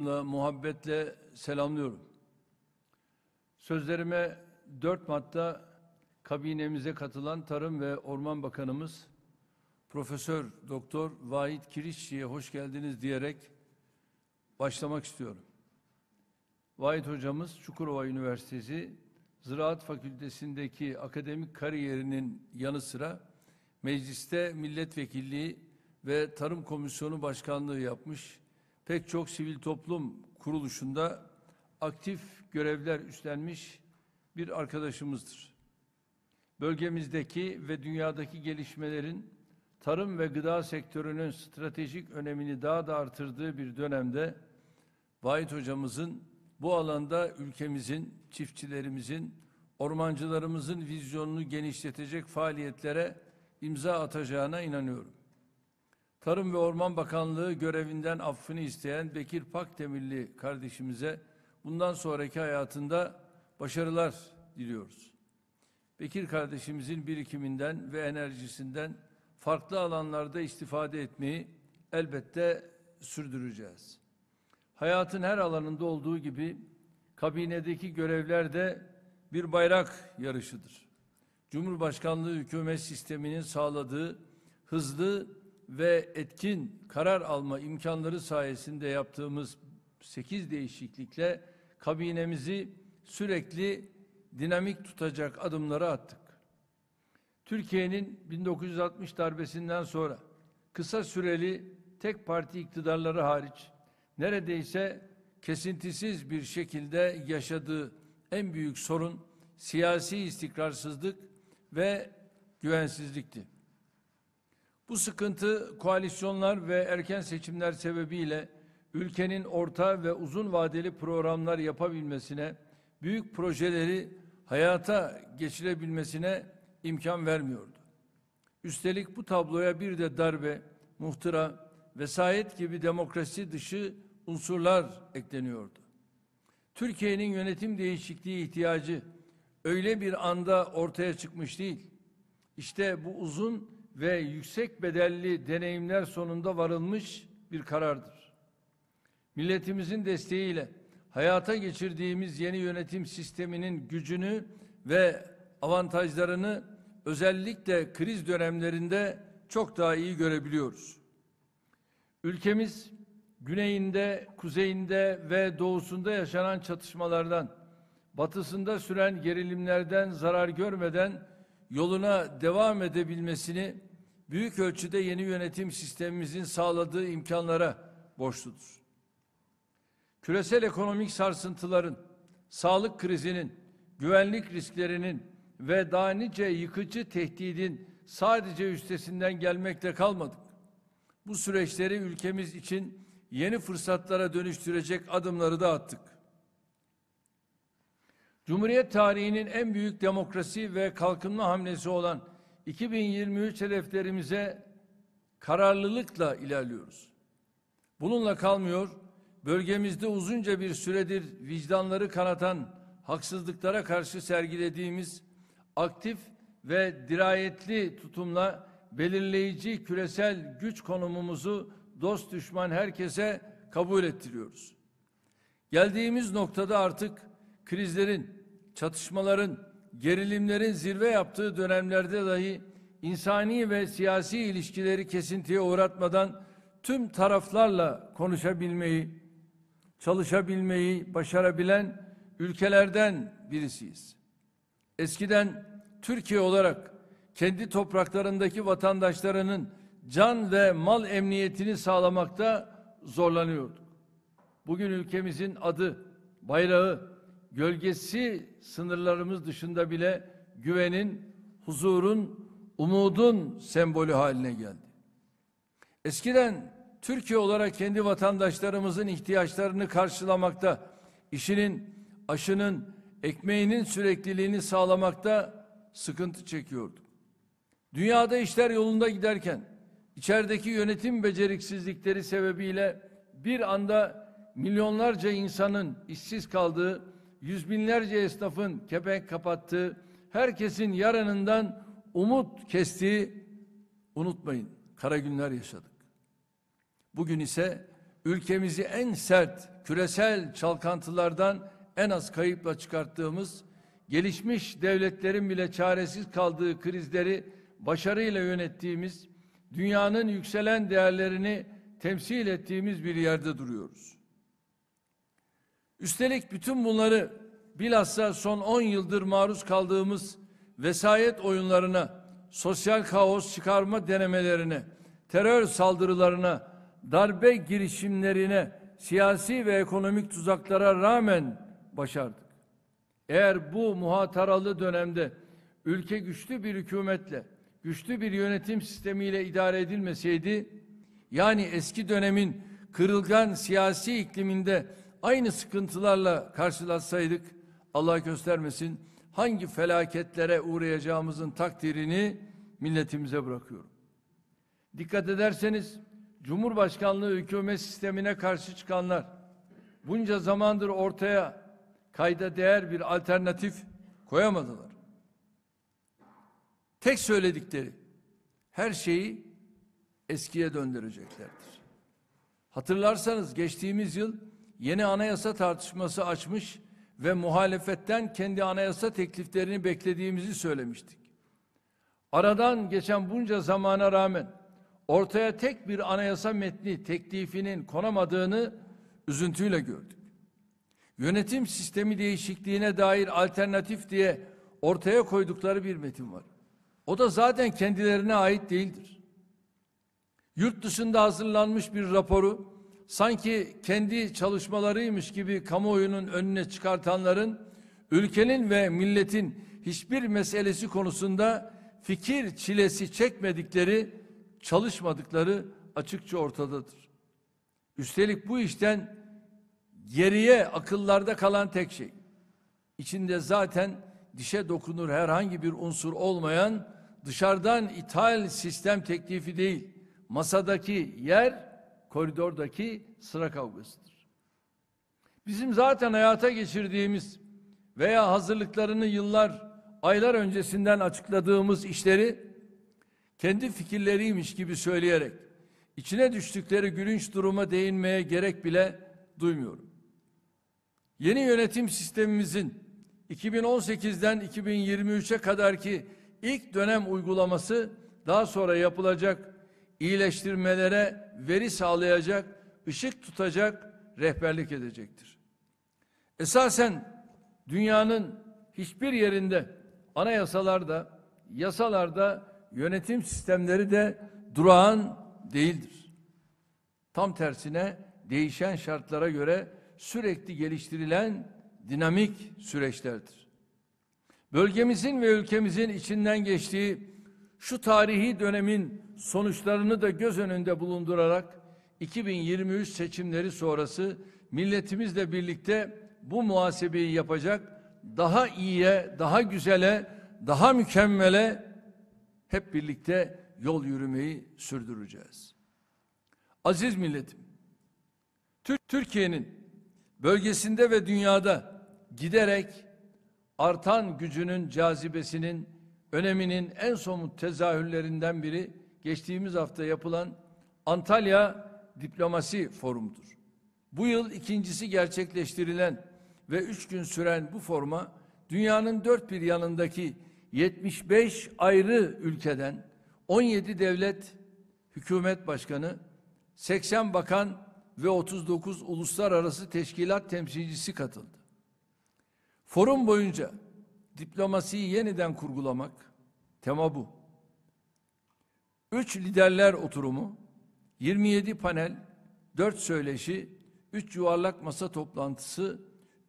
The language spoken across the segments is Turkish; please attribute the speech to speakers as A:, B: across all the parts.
A: muhabbetle selamlıyorum. Sözlerime 4 Mart'ta kabinemize katılan Tarım ve Orman Bakanımız Profesör Doktor Vahit Kirişçi'ye hoş geldiniz diyerek başlamak istiyorum. Vahit hocamız Çukurova Üniversitesi Ziraat Fakültesindeki akademik kariyerinin yanı sıra mecliste milletvekilliği ve Tarım Komisyonu Başkanlığı yapmış pek çok sivil toplum kuruluşunda aktif görevler üstlenmiş bir arkadaşımızdır. Bölgemizdeki ve dünyadaki gelişmelerin tarım ve gıda sektörünün stratejik önemini daha da artırdığı bir dönemde Vahit hocamızın bu alanda ülkemizin, çiftçilerimizin, ormancılarımızın vizyonunu genişletecek faaliyetlere imza atacağına inanıyorum. Tarım ve Orman Bakanlığı görevinden affını isteyen Bekir Pakdemirli kardeşimize bundan sonraki hayatında başarılar diliyoruz. Bekir kardeşimizin birikiminden ve enerjisinden farklı alanlarda istifade etmeyi elbette sürdüreceğiz. Hayatın her alanında olduğu gibi kabinedeki görevler de bir bayrak yarışıdır. Cumhurbaşkanlığı hükümet sisteminin sağladığı hızlı ve etkin karar alma imkanları sayesinde yaptığımız 8 değişiklikle kabinemizi sürekli dinamik tutacak adımları attık. Türkiye'nin 1960 darbesinden sonra kısa süreli tek parti iktidarları hariç neredeyse kesintisiz bir şekilde yaşadığı en büyük sorun siyasi istikrarsızlık ve güvensizlikti. Bu sıkıntı koalisyonlar ve erken seçimler sebebiyle ülkenin orta ve uzun vadeli programlar yapabilmesine, büyük projeleri hayata geçirebilmesine imkan vermiyordu. Üstelik bu tabloya bir de darbe, muhtıra, vesayet gibi demokrasi dışı unsurlar ekleniyordu. Türkiye'nin yönetim değişikliği ihtiyacı öyle bir anda ortaya çıkmış değil. İşte bu uzun ve yüksek bedelli deneyimler sonunda varılmış bir karardır. Milletimizin desteğiyle hayata geçirdiğimiz yeni yönetim sisteminin gücünü ve avantajlarını özellikle kriz dönemlerinde çok daha iyi görebiliyoruz. Ülkemiz güneyinde, kuzeyinde ve doğusunda yaşanan çatışmalardan, batısında süren gerilimlerden zarar görmeden yoluna devam edebilmesini büyük ölçüde yeni yönetim sistemimizin sağladığı imkanlara borçludur. Küresel ekonomik sarsıntıların, sağlık krizinin, güvenlik risklerinin ve daha nice yıkıcı tehdidin sadece üstesinden gelmekle kalmadık. Bu süreçleri ülkemiz için yeni fırsatlara dönüştürecek adımları da attık. Cumhuriyet tarihinin en büyük demokrasi ve kalkınma hamlesi olan 2023 hedeflerimize kararlılıkla ilerliyoruz. Bununla kalmıyor, bölgemizde uzunca bir süredir vicdanları kanatan haksızlıklara karşı sergilediğimiz aktif ve dirayetli tutumla belirleyici küresel güç konumumuzu dost düşman herkese kabul ettiriyoruz. Geldiğimiz noktada artık krizlerin, çatışmaların, gerilimlerin zirve yaptığı dönemlerde dahi insani ve siyasi ilişkileri kesintiye uğratmadan tüm taraflarla konuşabilmeyi, çalışabilmeyi başarabilen ülkelerden birisiyiz. Eskiden Türkiye olarak kendi topraklarındaki vatandaşlarının can ve mal emniyetini sağlamakta zorlanıyorduk. Bugün ülkemizin adı, bayrağı, gölgesi sınırlarımız dışında bile güvenin, huzurun, umudun sembolü haline geldi. Eskiden Türkiye olarak kendi vatandaşlarımızın ihtiyaçlarını karşılamakta, işinin, aşının, ekmeğinin sürekliliğini sağlamakta sıkıntı çekiyorduk. Dünyada işler yolunda giderken içerideki yönetim beceriksizlikleri sebebiyle bir anda milyonlarca insanın işsiz kaldığı yüz binlerce esnafın kepenk kapattığı, herkesin yarınından umut kestiği unutmayın kara günler yaşadık. Bugün ise ülkemizi en sert küresel çalkantılardan en az kayıpla çıkarttığımız, gelişmiş devletlerin bile çaresiz kaldığı krizleri başarıyla yönettiğimiz, dünyanın yükselen değerlerini temsil ettiğimiz bir yerde duruyoruz. Üstelik bütün bunları bilhassa son 10 yıldır maruz kaldığımız vesayet oyunlarına, sosyal kaos çıkarma denemelerine, terör saldırılarına, darbe girişimlerine, siyasi ve ekonomik tuzaklara rağmen başardık. Eğer bu muhataralı dönemde ülke güçlü bir hükümetle, güçlü bir yönetim sistemiyle idare edilmeseydi, yani eski dönemin kırılgan siyasi ikliminde aynı sıkıntılarla karşılaşsaydık Allah göstermesin hangi felaketlere uğrayacağımızın takdirini milletimize bırakıyorum. Dikkat ederseniz Cumhurbaşkanlığı hükümet sistemine karşı çıkanlar bunca zamandır ortaya kayda değer bir alternatif koyamadılar. Tek söyledikleri her şeyi eskiye döndüreceklerdir. Hatırlarsanız geçtiğimiz yıl yeni anayasa tartışması açmış ve muhalefetten kendi anayasa tekliflerini beklediğimizi söylemiştik. Aradan geçen bunca zamana rağmen ortaya tek bir anayasa metni teklifinin konamadığını üzüntüyle gördük. Yönetim sistemi değişikliğine dair alternatif diye ortaya koydukları bir metin var. O da zaten kendilerine ait değildir. Yurt dışında hazırlanmış bir raporu sanki kendi çalışmalarıymış gibi kamuoyunun önüne çıkartanların ülkenin ve milletin hiçbir meselesi konusunda fikir çilesi çekmedikleri, çalışmadıkları açıkça ortadadır. Üstelik bu işten geriye akıllarda kalan tek şey, içinde zaten dişe dokunur herhangi bir unsur olmayan dışarıdan ithal sistem teklifi değil, masadaki yer koridordaki sıra kavgasıdır. Bizim zaten hayata geçirdiğimiz veya hazırlıklarını yıllar, aylar öncesinden açıkladığımız işleri kendi fikirleriymiş gibi söyleyerek içine düştükleri gülünç duruma değinmeye gerek bile duymuyorum. Yeni yönetim sistemimizin 2018'den 2023'e kadarki ilk dönem uygulaması daha sonra yapılacak iyileştirmelere veri sağlayacak, ışık tutacak, rehberlik edecektir. Esasen dünyanın hiçbir yerinde anayasalarda, yasalarda, yönetim sistemleri de durağan değildir. Tam tersine değişen şartlara göre sürekli geliştirilen dinamik süreçlerdir. Bölgemizin ve ülkemizin içinden geçtiği şu tarihi dönemin sonuçlarını da göz önünde bulundurarak 2023 seçimleri sonrası milletimizle birlikte bu muhasebeyi yapacak daha iyiye, daha güzele, daha mükemmele hep birlikte yol yürümeyi sürdüreceğiz. Aziz milletim, Türkiye'nin bölgesinde ve dünyada giderek artan gücünün cazibesinin öneminin en somut tezahürlerinden biri geçtiğimiz hafta yapılan Antalya Diplomasi Forumudur. Bu yıl ikincisi gerçekleştirilen ve üç gün süren bu forma dünyanın dört bir yanındaki 75 ayrı ülkeden 17 devlet hükümet başkanı, 80 bakan ve 39 uluslararası teşkilat temsilcisi katıldı. Forum boyunca diplomasiyi yeniden kurgulamak tema bu. 3 liderler oturumu, 27 panel, 4 söyleşi, 3 yuvarlak masa toplantısı,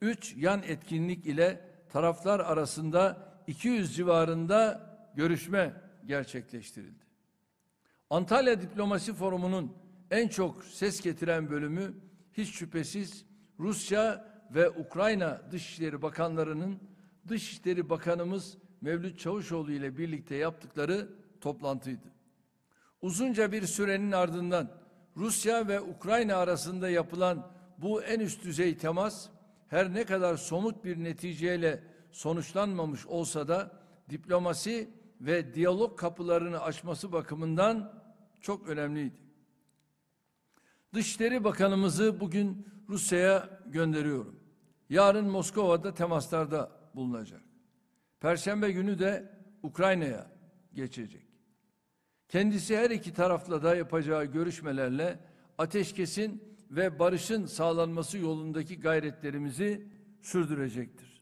A: 3 yan etkinlik ile taraflar arasında 200 civarında görüşme gerçekleştirildi. Antalya Diplomasi Forumu'nun en çok ses getiren bölümü hiç şüphesiz Rusya ve Ukrayna Dışişleri Bakanlarının Dışişleri Bakanımız Mevlüt Çavuşoğlu ile birlikte yaptıkları toplantıydı. Uzunca bir sürenin ardından Rusya ve Ukrayna arasında yapılan bu en üst düzey temas her ne kadar somut bir neticeyle sonuçlanmamış olsa da diplomasi ve diyalog kapılarını açması bakımından çok önemliydi. Dışişleri Bakanımızı bugün Rusya'ya gönderiyorum. Yarın Moskova'da temaslarda bulunacak. Perşembe günü de Ukrayna'ya geçecek. Kendisi her iki tarafla da yapacağı görüşmelerle ateşkesin ve barışın sağlanması yolundaki gayretlerimizi sürdürecektir.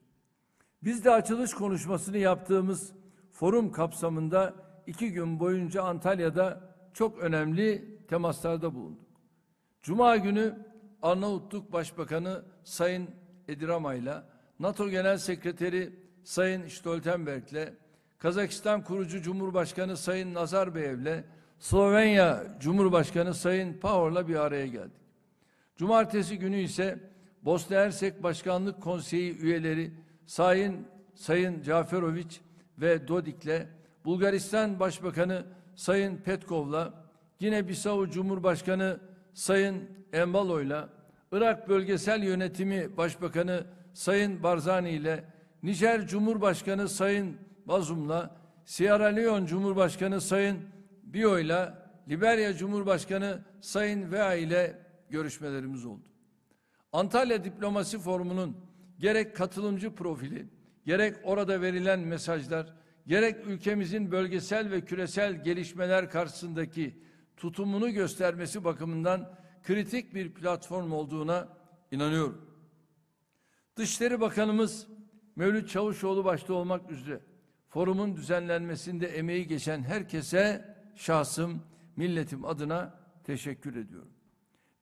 A: Biz de açılış konuşmasını yaptığımız forum kapsamında iki gün boyunca Antalya'da çok önemli temaslarda bulunduk. Cuma günü Arnavutluk Başbakanı Sayın Edirama ile NATO Genel Sekreteri Sayın Stoltenberg ile Kazakistan kurucu Cumhurbaşkanı Sayın Nazarbayev'le Slovenya Cumhurbaşkanı Sayın Pahor'la bir araya geldik. Cumartesi günü ise Bosna Hersek Başkanlık Konseyi üyeleri Sayın Sayın Caferoviç ve Dodik'le Bulgaristan Başbakanı Sayın Petkov'la yine Bisau Cumhurbaşkanı Sayın Embalo'yla Irak Bölgesel Yönetimi Başbakanı Sayın Barzani ile Nijer Cumhurbaşkanı Sayın Bazum'la, Sierra Leone Cumhurbaşkanı Sayın Bio'yla, Liberya Cumhurbaşkanı Sayın Vea ile görüşmelerimiz oldu. Antalya Diplomasi Forumu'nun gerek katılımcı profili, gerek orada verilen mesajlar, gerek ülkemizin bölgesel ve küresel gelişmeler karşısındaki tutumunu göstermesi bakımından kritik bir platform olduğuna inanıyorum. Dışişleri Bakanımız Mevlüt Çavuşoğlu başta olmak üzere Forumun düzenlenmesinde emeği geçen herkese şahsım, milletim adına teşekkür ediyorum.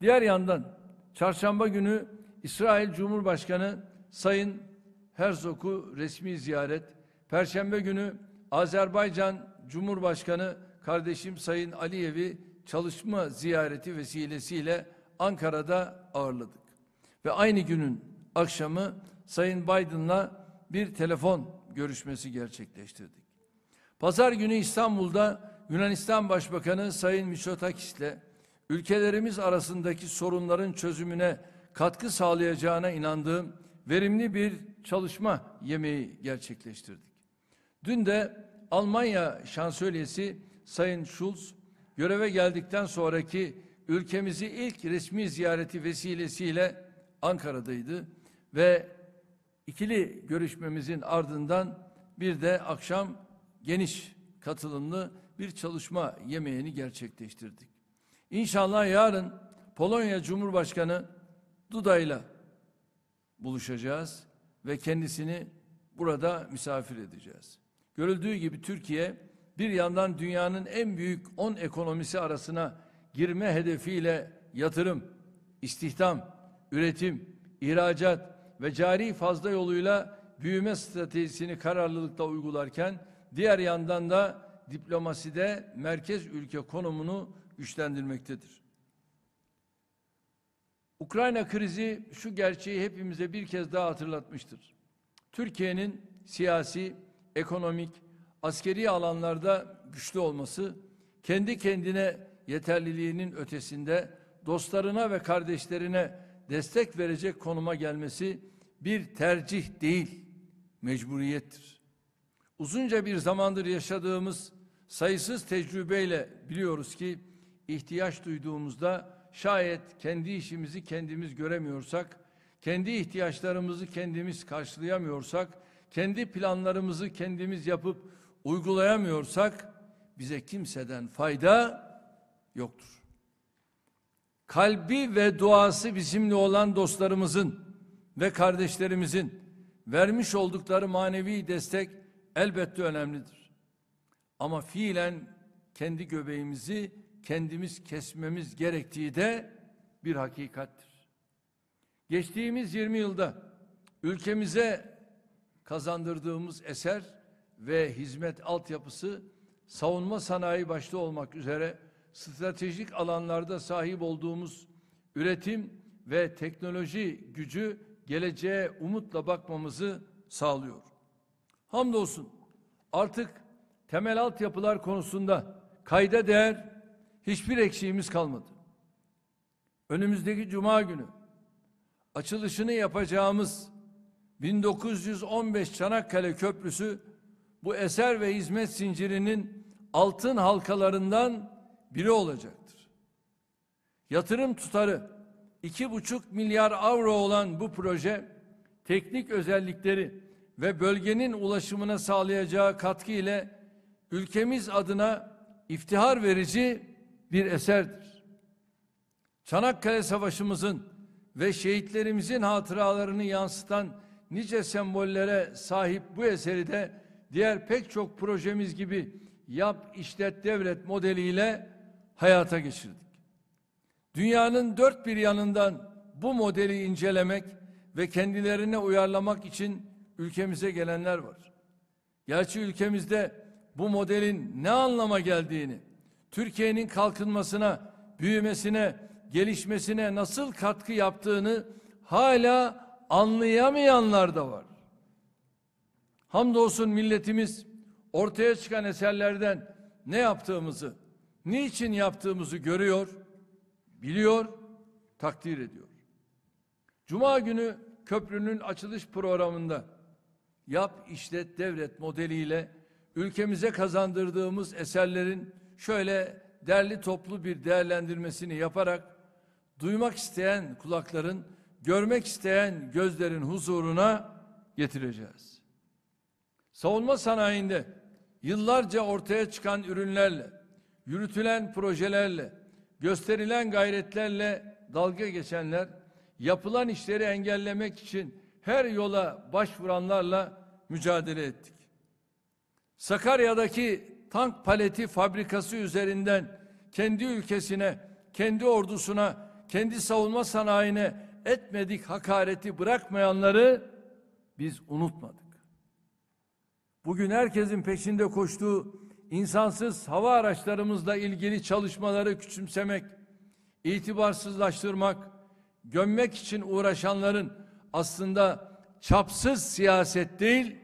A: Diğer yandan çarşamba günü İsrail Cumhurbaşkanı Sayın Herzog'u resmi ziyaret, perşembe günü Azerbaycan Cumhurbaşkanı kardeşim Sayın Aliyev'i çalışma ziyareti vesilesiyle Ankara'da ağırladık. Ve aynı günün akşamı Sayın Biden'la bir telefon görüşmesi gerçekleştirdik. Pazar günü İstanbul'da Yunanistan Başbakanı Sayın Mitsotakis ile ülkelerimiz arasındaki sorunların çözümüne katkı sağlayacağına inandığım verimli bir çalışma yemeği gerçekleştirdik. Dün de Almanya Şansölyesi Sayın Schulz göreve geldikten sonraki ülkemizi ilk resmi ziyareti vesilesiyle Ankara'daydı ve İkili görüşmemizin ardından bir de akşam geniş katılımlı bir çalışma yemeğini gerçekleştirdik. İnşallah yarın Polonya Cumhurbaşkanı Duda'yla buluşacağız ve kendisini burada misafir edeceğiz. Görüldüğü gibi Türkiye bir yandan dünyanın en büyük 10 ekonomisi arasına girme hedefiyle yatırım, istihdam, üretim, ihracat, ve cari fazla yoluyla büyüme stratejisini kararlılıkla uygularken diğer yandan da diplomaside merkez ülke konumunu güçlendirmektedir. Ukrayna krizi şu gerçeği hepimize bir kez daha hatırlatmıştır. Türkiye'nin siyasi, ekonomik, askeri alanlarda güçlü olması, kendi kendine yeterliliğinin ötesinde dostlarına ve kardeşlerine destek verecek konuma gelmesi bir tercih değil, mecburiyettir. Uzunca bir zamandır yaşadığımız sayısız tecrübeyle biliyoruz ki ihtiyaç duyduğumuzda şayet kendi işimizi kendimiz göremiyorsak, kendi ihtiyaçlarımızı kendimiz karşılayamıyorsak, kendi planlarımızı kendimiz yapıp uygulayamıyorsak bize kimseden fayda yoktur kalbi ve duası bizimle olan dostlarımızın ve kardeşlerimizin vermiş oldukları manevi destek elbette önemlidir. Ama fiilen kendi göbeğimizi kendimiz kesmemiz gerektiği de bir hakikattir. Geçtiğimiz 20 yılda ülkemize kazandırdığımız eser ve hizmet altyapısı savunma sanayi başta olmak üzere stratejik alanlarda sahip olduğumuz üretim ve teknoloji gücü geleceğe umutla bakmamızı sağlıyor. Hamdolsun artık temel altyapılar konusunda kayda değer hiçbir eksiğimiz kalmadı. Önümüzdeki cuma günü açılışını yapacağımız 1915 Çanakkale Köprüsü bu eser ve hizmet zincirinin altın halkalarından biri olacaktır. Yatırım tutarı iki buçuk milyar avro olan bu proje teknik özellikleri ve bölgenin ulaşımına sağlayacağı katkı ile ülkemiz adına iftihar verici bir eserdir. Çanakkale Savaşımızın ve şehitlerimizin hatıralarını yansıtan nice sembollere sahip bu eseri de diğer pek çok projemiz gibi yap işlet devlet modeliyle hayata geçirdik. Dünyanın dört bir yanından bu modeli incelemek ve kendilerine uyarlamak için ülkemize gelenler var. Gerçi ülkemizde bu modelin ne anlama geldiğini, Türkiye'nin kalkınmasına, büyümesine, gelişmesine nasıl katkı yaptığını hala anlayamayanlar da var. Hamdolsun milletimiz ortaya çıkan eserlerden ne yaptığımızı, için yaptığımızı görüyor, biliyor, takdir ediyor. Cuma günü köprünün açılış programında yap işlet devlet modeliyle ülkemize kazandırdığımız eserlerin şöyle derli toplu bir değerlendirmesini yaparak duymak isteyen kulakların, görmek isteyen gözlerin huzuruna getireceğiz. Savunma sanayinde yıllarca ortaya çıkan ürünlerle yürütülen projelerle, gösterilen gayretlerle dalga geçenler, yapılan işleri engellemek için her yola başvuranlarla mücadele ettik. Sakarya'daki tank paleti fabrikası üzerinden kendi ülkesine, kendi ordusuna, kendi savunma sanayine etmedik hakareti bırakmayanları biz unutmadık. Bugün herkesin peşinde koştuğu insansız hava araçlarımızla ilgili çalışmaları küçümsemek, itibarsızlaştırmak, gömmek için uğraşanların aslında çapsız siyaset değil,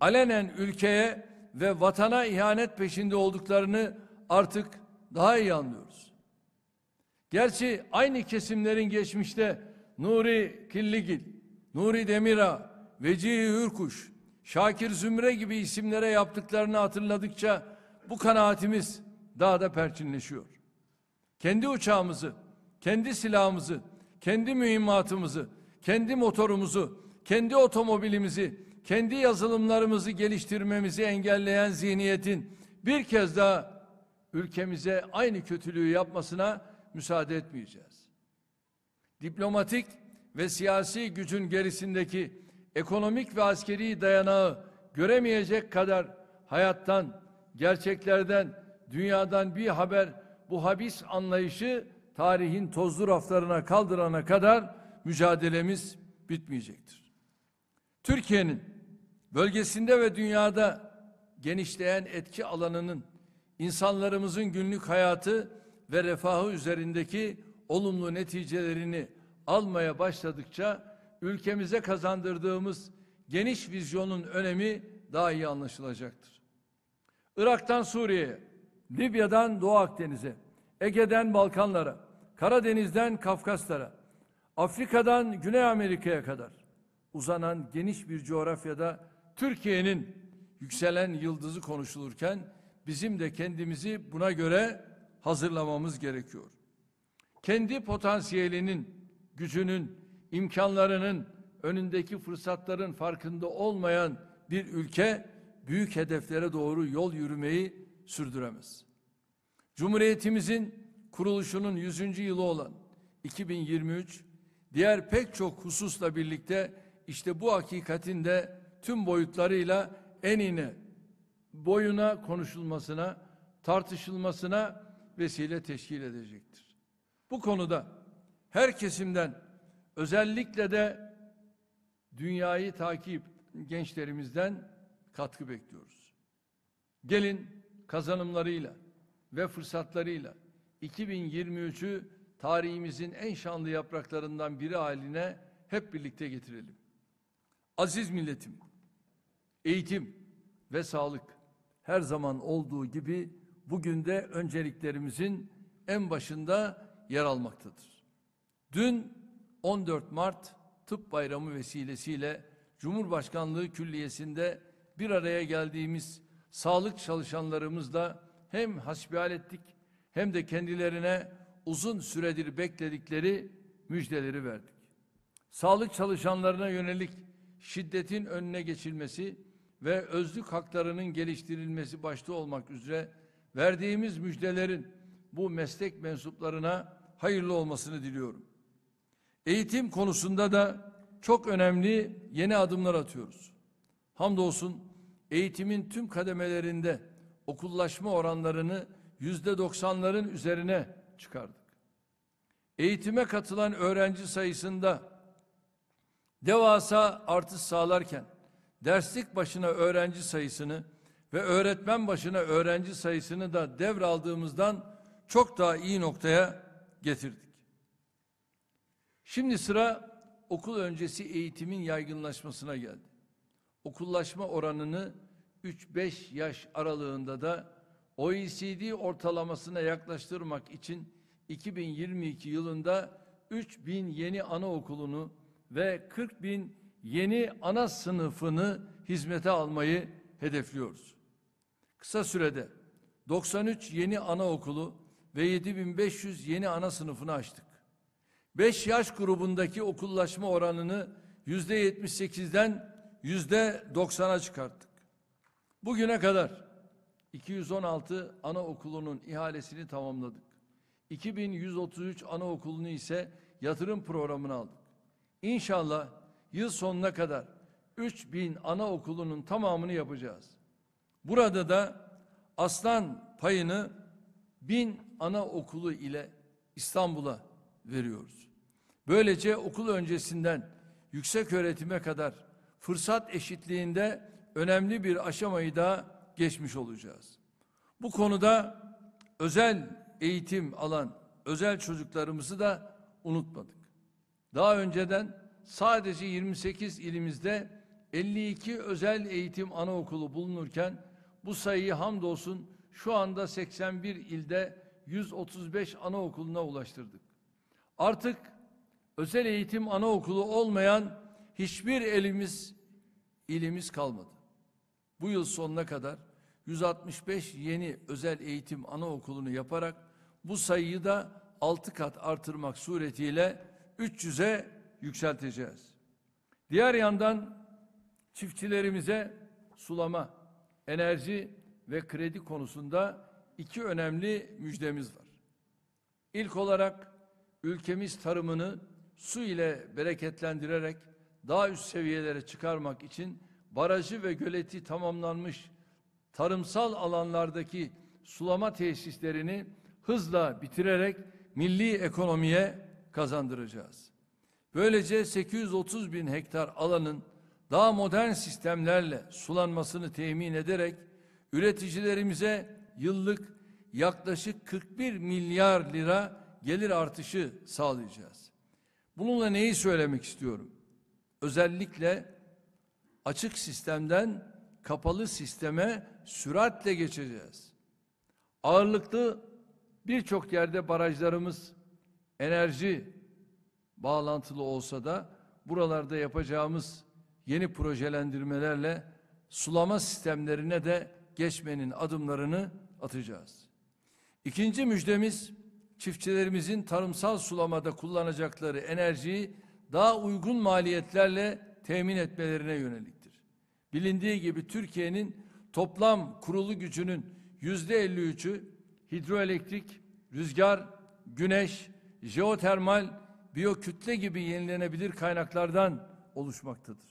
A: alenen ülkeye ve vatana ihanet peşinde olduklarını artık daha iyi anlıyoruz. Gerçi aynı kesimlerin geçmişte Nuri Killigil, Nuri Demira, Vecihi Hürkuş, Şakir Zümre gibi isimlere yaptıklarını hatırladıkça bu kanaatimiz daha da perçinleşiyor. Kendi uçağımızı, kendi silahımızı, kendi mühimmatımızı, kendi motorumuzu, kendi otomobilimizi, kendi yazılımlarımızı geliştirmemizi engelleyen zihniyetin bir kez daha ülkemize aynı kötülüğü yapmasına müsaade etmeyeceğiz. Diplomatik ve siyasi gücün gerisindeki ekonomik ve askeri dayanağı göremeyecek kadar hayattan gerçeklerden, dünyadan bir haber bu habis anlayışı tarihin tozlu raflarına kaldırana kadar mücadelemiz bitmeyecektir. Türkiye'nin bölgesinde ve dünyada genişleyen etki alanının insanlarımızın günlük hayatı ve refahı üzerindeki olumlu neticelerini almaya başladıkça ülkemize kazandırdığımız geniş vizyonun önemi daha iyi anlaşılacaktır. Irak'tan Suriye'ye, Libya'dan Doğu Akdeniz'e, Ege'den Balkanlara, Karadeniz'den Kafkaslara, Afrika'dan Güney Amerika'ya kadar uzanan geniş bir coğrafyada Türkiye'nin yükselen yıldızı konuşulurken bizim de kendimizi buna göre hazırlamamız gerekiyor. Kendi potansiyelinin, gücünün, imkanlarının, önündeki fırsatların farkında olmayan bir ülke büyük hedeflere doğru yol yürümeyi sürdüremez. Cumhuriyetimizin kuruluşunun 100. yılı olan 2023 diğer pek çok hususla birlikte işte bu hakikatin de tüm boyutlarıyla enine boyuna konuşulmasına, tartışılmasına vesile teşkil edecektir. Bu konuda her kesimden özellikle de dünyayı takip gençlerimizden katkı bekliyoruz. Gelin kazanımlarıyla ve fırsatlarıyla 2023'ü tarihimizin en şanlı yapraklarından biri haline hep birlikte getirelim. Aziz milletim, eğitim ve sağlık her zaman olduğu gibi bugün de önceliklerimizin en başında yer almaktadır. Dün 14 Mart Tıp Bayramı vesilesiyle Cumhurbaşkanlığı Külliyesi'nde bir araya geldiğimiz sağlık çalışanlarımızla hem hasbihal ettik hem de kendilerine uzun süredir bekledikleri müjdeleri verdik. Sağlık çalışanlarına yönelik şiddetin önüne geçilmesi ve özlük haklarının geliştirilmesi başta olmak üzere verdiğimiz müjdelerin bu meslek mensuplarına hayırlı olmasını diliyorum. Eğitim konusunda da çok önemli yeni adımlar atıyoruz. Hamdolsun eğitimin tüm kademelerinde okullaşma oranlarını yüzde doksanların üzerine çıkardık. Eğitime katılan öğrenci sayısında devasa artış sağlarken derslik başına öğrenci sayısını ve öğretmen başına öğrenci sayısını da devraldığımızdan çok daha iyi noktaya getirdik. Şimdi sıra okul öncesi eğitimin yaygınlaşmasına geldi okullaşma oranını 3-5 yaş aralığında da OECD ortalamasına yaklaştırmak için 2022 yılında 3 bin yeni anaokulunu ve 40 bin yeni ana sınıfını hizmete almayı hedefliyoruz. Kısa sürede 93 yeni anaokulu ve 7500 yeni ana sınıfını açtık. 5 yaş grubundaki okullaşma oranını %78'den yüzde 90'a çıkarttık. Bugüne kadar 216 anaokulunun ihalesini tamamladık. 2133 anaokulunu ise yatırım programına aldık. İnşallah yıl sonuna kadar 3000 anaokulunun tamamını yapacağız. Burada da aslan payını 1000 anaokulu ile İstanbul'a veriyoruz. Böylece okul öncesinden yüksek öğretime kadar fırsat eşitliğinde önemli bir aşamayı da geçmiş olacağız. Bu konuda özel eğitim alan özel çocuklarımızı da unutmadık. Daha önceden sadece 28 ilimizde 52 özel eğitim anaokulu bulunurken bu sayıyı hamdolsun şu anda 81 ilde 135 anaokuluna ulaştırdık. Artık özel eğitim anaokulu olmayan hiçbir elimiz ilimiz kalmadı. Bu yıl sonuna kadar 165 yeni özel eğitim anaokulunu yaparak bu sayıyı da 6 kat artırmak suretiyle 300'e yükselteceğiz. Diğer yandan çiftçilerimize sulama, enerji ve kredi konusunda iki önemli müjdemiz var. İlk olarak ülkemiz tarımını su ile bereketlendirerek daha üst seviyelere çıkarmak için barajı ve göleti tamamlanmış tarımsal alanlardaki sulama tesislerini hızla bitirerek milli ekonomiye kazandıracağız. Böylece 830 bin hektar alanın daha modern sistemlerle sulanmasını temin ederek üreticilerimize yıllık yaklaşık 41 milyar lira gelir artışı sağlayacağız. Bununla neyi söylemek istiyorum? özellikle açık sistemden kapalı sisteme süratle geçeceğiz. Ağırlıklı birçok yerde barajlarımız enerji bağlantılı olsa da buralarda yapacağımız yeni projelendirmelerle sulama sistemlerine de geçmenin adımlarını atacağız. İkinci müjdemiz çiftçilerimizin tarımsal sulamada kullanacakları enerjiyi daha uygun maliyetlerle temin etmelerine yöneliktir. Bilindiği gibi Türkiye'nin toplam kurulu gücünün yüzde 53'ü hidroelektrik, rüzgar, güneş, jeotermal, biyokütle gibi yenilenebilir kaynaklardan oluşmaktadır.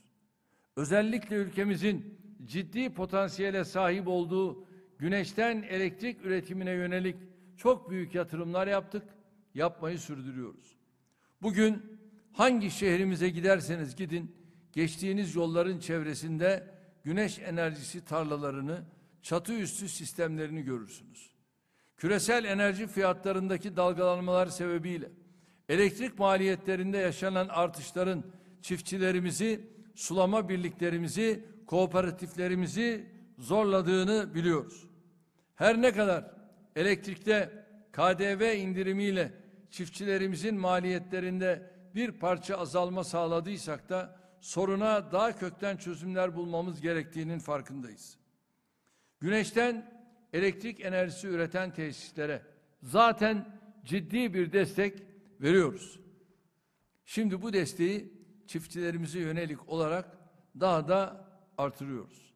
A: Özellikle ülkemizin ciddi potansiyele sahip olduğu güneşten elektrik üretimine yönelik çok büyük yatırımlar yaptık, yapmayı sürdürüyoruz. Bugün Hangi şehrimize giderseniz gidin, geçtiğiniz yolların çevresinde güneş enerjisi tarlalarını, çatı üstü sistemlerini görürsünüz. Küresel enerji fiyatlarındaki dalgalanmalar sebebiyle elektrik maliyetlerinde yaşanan artışların çiftçilerimizi, sulama birliklerimizi, kooperatiflerimizi zorladığını biliyoruz. Her ne kadar elektrikte KDV indirimiyle çiftçilerimizin maliyetlerinde bir parça azalma sağladıysak da soruna daha kökten çözümler bulmamız gerektiğinin farkındayız. Güneşten elektrik enerjisi üreten tesislere zaten ciddi bir destek veriyoruz. Şimdi bu desteği çiftçilerimize yönelik olarak daha da artırıyoruz.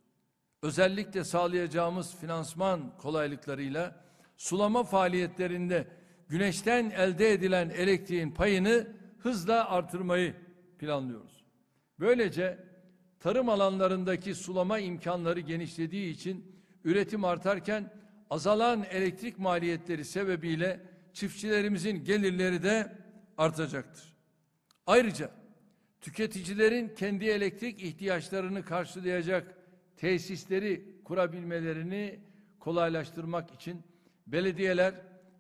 A: Özellikle sağlayacağımız finansman kolaylıklarıyla sulama faaliyetlerinde güneşten elde edilen elektriğin payını hızla artırmayı planlıyoruz. Böylece tarım alanlarındaki sulama imkanları genişlediği için üretim artarken azalan elektrik maliyetleri sebebiyle çiftçilerimizin gelirleri de artacaktır. Ayrıca tüketicilerin kendi elektrik ihtiyaçlarını karşılayacak tesisleri kurabilmelerini kolaylaştırmak için belediyeler,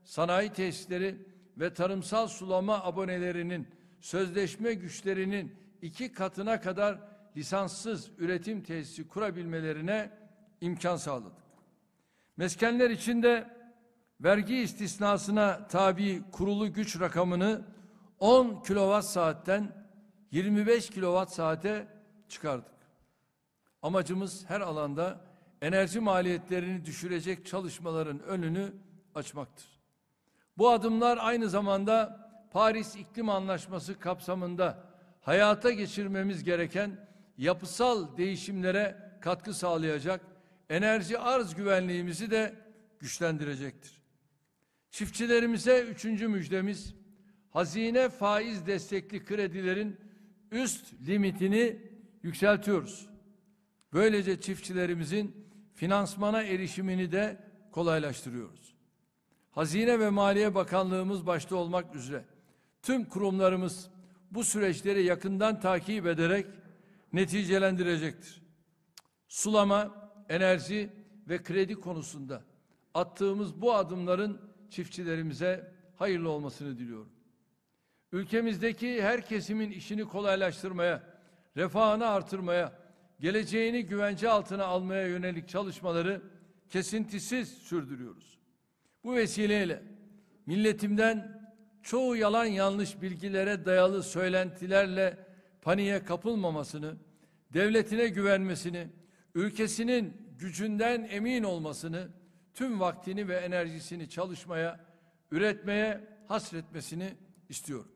A: sanayi tesisleri ve tarımsal sulama abonelerinin sözleşme güçlerinin iki katına kadar lisanssız üretim tesisi kurabilmelerine imkan sağladık. Meskenler için de vergi istisnasına tabi kurulu güç rakamını 10 kilovat saatten 25 kilovat saate çıkardık. Amacımız her alanda enerji maliyetlerini düşürecek çalışmaların önünü açmaktır. Bu adımlar aynı zamanda Paris İklim Anlaşması kapsamında hayata geçirmemiz gereken yapısal değişimlere katkı sağlayacak, enerji arz güvenliğimizi de güçlendirecektir. Çiftçilerimize üçüncü müjdemiz, hazine faiz destekli kredilerin üst limitini yükseltiyoruz. Böylece çiftçilerimizin finansmana erişimini de kolaylaştırıyoruz. Hazine ve Maliye Bakanlığımız başta olmak üzere tüm kurumlarımız bu süreçleri yakından takip ederek neticelendirecektir. Sulama, enerji ve kredi konusunda attığımız bu adımların çiftçilerimize hayırlı olmasını diliyorum. Ülkemizdeki her kesimin işini kolaylaştırmaya, refahını artırmaya, geleceğini güvence altına almaya yönelik çalışmaları kesintisiz sürdürüyoruz. Bu vesileyle milletimden çoğu yalan yanlış bilgilere dayalı söylentilerle paniğe kapılmamasını, devletine güvenmesini, ülkesinin gücünden emin olmasını, tüm vaktini ve enerjisini çalışmaya, üretmeye hasretmesini istiyorum.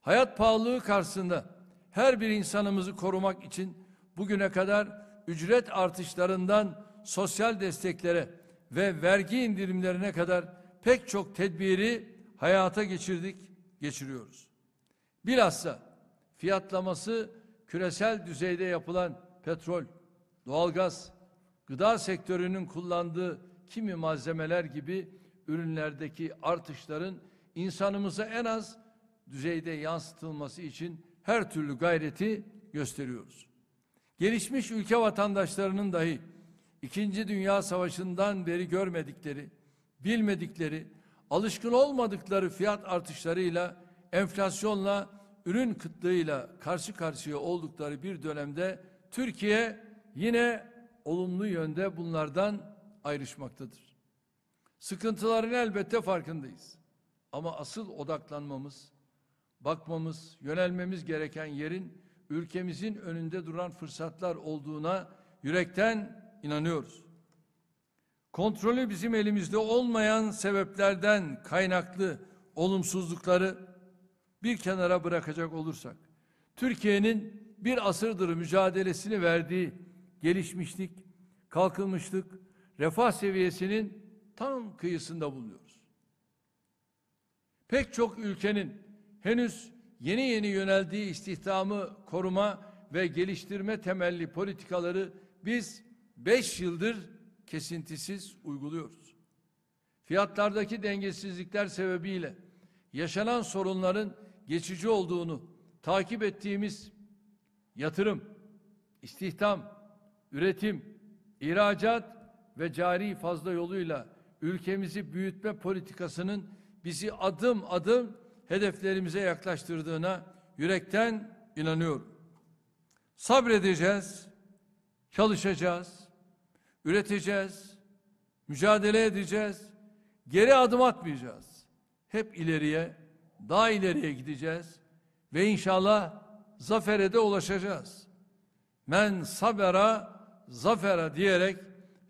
A: Hayat pahalılığı karşısında her bir insanımızı korumak için bugüne kadar ücret artışlarından sosyal desteklere, ve vergi indirimlerine kadar pek çok tedbiri hayata geçirdik, geçiriyoruz. Bilhassa fiyatlaması küresel düzeyde yapılan petrol, doğalgaz, gıda sektörünün kullandığı kimi malzemeler gibi ürünlerdeki artışların insanımıza en az düzeyde yansıtılması için her türlü gayreti gösteriyoruz. Gelişmiş ülke vatandaşlarının dahi İkinci Dünya Savaşı'ndan beri görmedikleri, bilmedikleri, alışkın olmadıkları fiyat artışlarıyla, enflasyonla, ürün kıtlığıyla karşı karşıya oldukları bir dönemde Türkiye yine olumlu yönde bunlardan ayrışmaktadır. Sıkıntıların elbette farkındayız. Ama asıl odaklanmamız, bakmamız, yönelmemiz gereken yerin ülkemizin önünde duran fırsatlar olduğuna yürekten inanıyoruz. Kontrolü bizim elimizde olmayan sebeplerden kaynaklı olumsuzlukları bir kenara bırakacak olursak, Türkiye'nin bir asırdır mücadelesini verdiği gelişmişlik, kalkınmışlık, refah seviyesinin tam kıyısında bulunuyoruz. Pek çok ülkenin henüz yeni yeni yöneldiği istihdamı koruma ve geliştirme temelli politikaları biz 5 yıldır kesintisiz uyguluyoruz. Fiyatlardaki dengesizlikler sebebiyle yaşanan sorunların geçici olduğunu takip ettiğimiz yatırım, istihdam, üretim, ihracat ve cari fazla yoluyla ülkemizi büyütme politikasının bizi adım adım hedeflerimize yaklaştırdığına yürekten inanıyorum. Sabredeceğiz, çalışacağız, Üreteceğiz, mücadele edeceğiz, geri adım atmayacağız. Hep ileriye, daha ileriye gideceğiz ve inşallah zafere de ulaşacağız. Men sabera zafera diyerek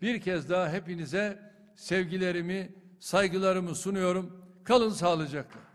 A: bir kez daha hepinize sevgilerimi, saygılarımı sunuyorum. Kalın sağlıcakla.